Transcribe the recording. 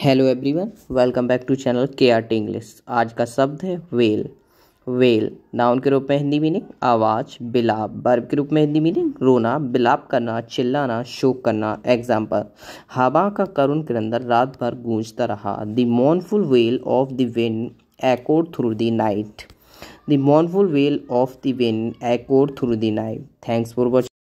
hello everyone welcome back to channel K R T English आज का शब्द है वेल वेल नाउन के रूप में हिंदी मीनिंग आवाज़ बिलाप बर्ब के रूप में हिंदी मीनिंग रोना बिलाप करना चिल्लाना शोक करना एग्जाम्पल हवा का करुण किरंदर रात भर गूंजता रहा the mournful wail of the wind echoed through the night the mournful wail of the wind echoed through the night thanks for watching